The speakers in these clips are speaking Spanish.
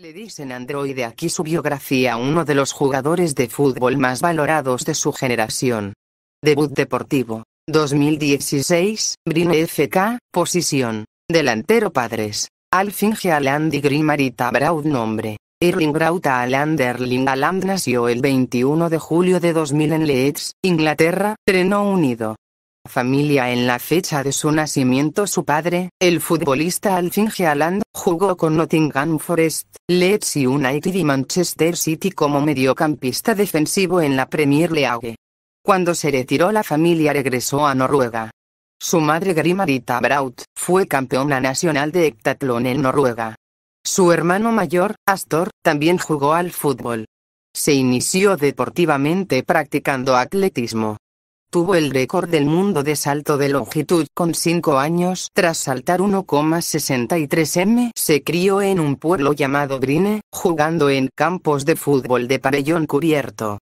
Le dicen Android aquí su biografía uno de los jugadores de fútbol más valorados de su generación. Debut deportivo. 2016, Brin FK, posición. Delantero padres. Alfinge Aland y Grimarita Braud nombre. Erling Grauta Aland Erling Aland nació el 21 de julio de 2000 en Leeds, Inglaterra, Reino Unido familia en la fecha de su nacimiento su padre, el futbolista Alfinge Aland, jugó con Nottingham Forest, Leeds United y Manchester City como mediocampista defensivo en la Premier League. Cuando se retiró la familia regresó a Noruega. Su madre Grimarita Braut, fue campeona nacional de heptatlón en Noruega. Su hermano mayor, Astor, también jugó al fútbol. Se inició deportivamente practicando atletismo. Tuvo el récord del mundo de salto de longitud con 5 años. Tras saltar 1,63 m, se crió en un pueblo llamado Brine, jugando en campos de fútbol de pabellón cubierto.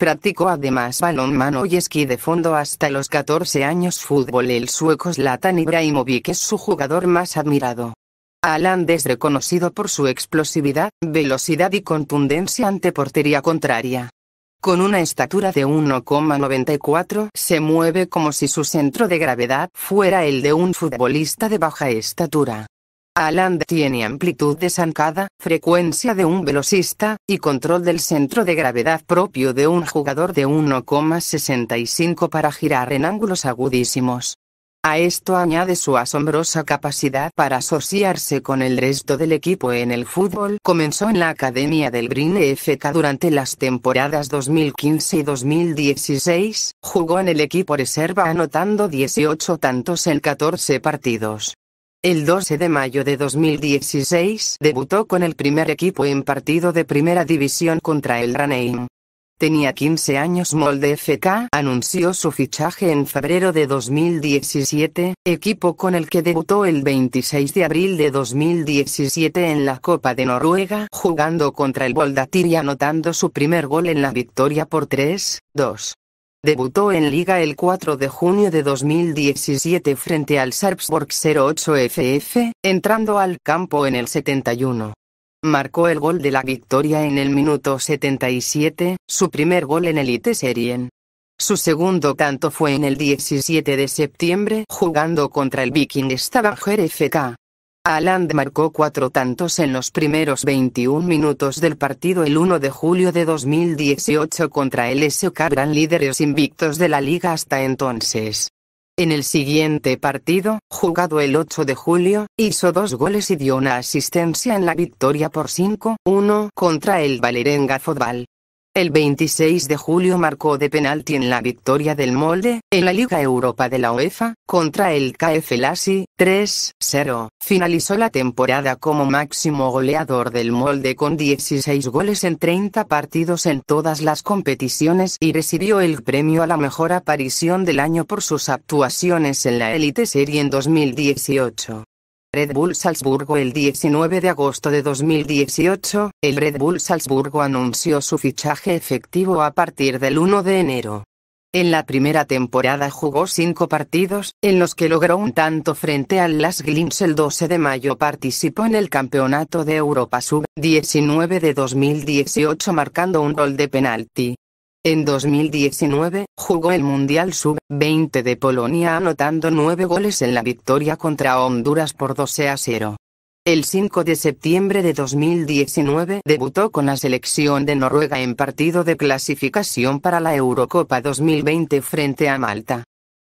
Practicó además balonmano y esquí de fondo hasta los 14 años fútbol. El sueco Zlatan Ibrahimovic es su jugador más admirado. Aland es reconocido por su explosividad, velocidad y contundencia ante portería contraria. Con una estatura de 1,94 se mueve como si su centro de gravedad fuera el de un futbolista de baja estatura. Alan tiene amplitud de zancada, frecuencia de un velocista, y control del centro de gravedad propio de un jugador de 1,65 para girar en ángulos agudísimos. A esto añade su asombrosa capacidad para asociarse con el resto del equipo en el fútbol. Comenzó en la Academia del Brine FK durante las temporadas 2015 y 2016, jugó en el equipo reserva anotando 18 tantos en 14 partidos. El 12 de mayo de 2016 debutó con el primer equipo en partido de primera división contra el Raneim. Tenía 15 años Molde FK anunció su fichaje en febrero de 2017, equipo con el que debutó el 26 de abril de 2017 en la Copa de Noruega jugando contra el Voldatir y anotando su primer gol en la victoria por 3-2. Debutó en Liga el 4 de junio de 2017 frente al Sarpsborg 08 FF, entrando al campo en el 71 marcó el gol de la victoria en el minuto 77, su primer gol en Elite Serien. Su segundo tanto fue en el 17 de septiembre jugando contra el Viking Stavanger FK. Aland marcó cuatro tantos en los primeros 21 minutos del partido el 1 de julio de 2018 contra el SK Gran Líderes Invictos de la liga hasta entonces. En el siguiente partido, jugado el 8 de julio, hizo dos goles y dio una asistencia en la victoria por 5-1 contra el Valerenga Fotball. El 26 de julio marcó de penalti en la victoria del Molde, en la Liga Europa de la UEFA, contra el KF Lassi, 3-0. Finalizó la temporada como máximo goleador del Molde con 16 goles en 30 partidos en todas las competiciones y recibió el premio a la mejor aparición del año por sus actuaciones en la Elite Serie en 2018. Red Bull Salzburgo El 19 de agosto de 2018, el Red Bull Salzburgo anunció su fichaje efectivo a partir del 1 de enero. En la primera temporada jugó cinco partidos, en los que logró un tanto frente al Las Glins. el 12 de mayo. Participó en el Campeonato de Europa Sub-19 de 2018 marcando un gol de penalti. En 2019, jugó el Mundial Sub-20 de Polonia anotando nueve goles en la victoria contra Honduras por 12 a 0. El 5 de septiembre de 2019 debutó con la selección de Noruega en partido de clasificación para la Eurocopa 2020 frente a Malta.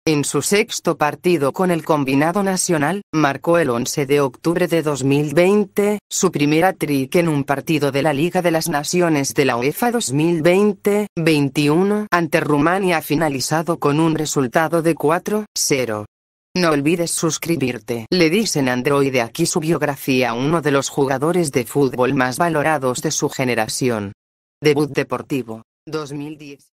En su sexto partido con el combinado nacional, marcó el 11 de octubre de 2020, su primera trick en un partido de la Liga de las Naciones de la UEFA 2020-21 ante Rumania finalizado con un resultado de 4-0. No olvides suscribirte. Le dicen Android aquí su biografía uno de los jugadores de fútbol más valorados de su generación. Debut deportivo, 2010.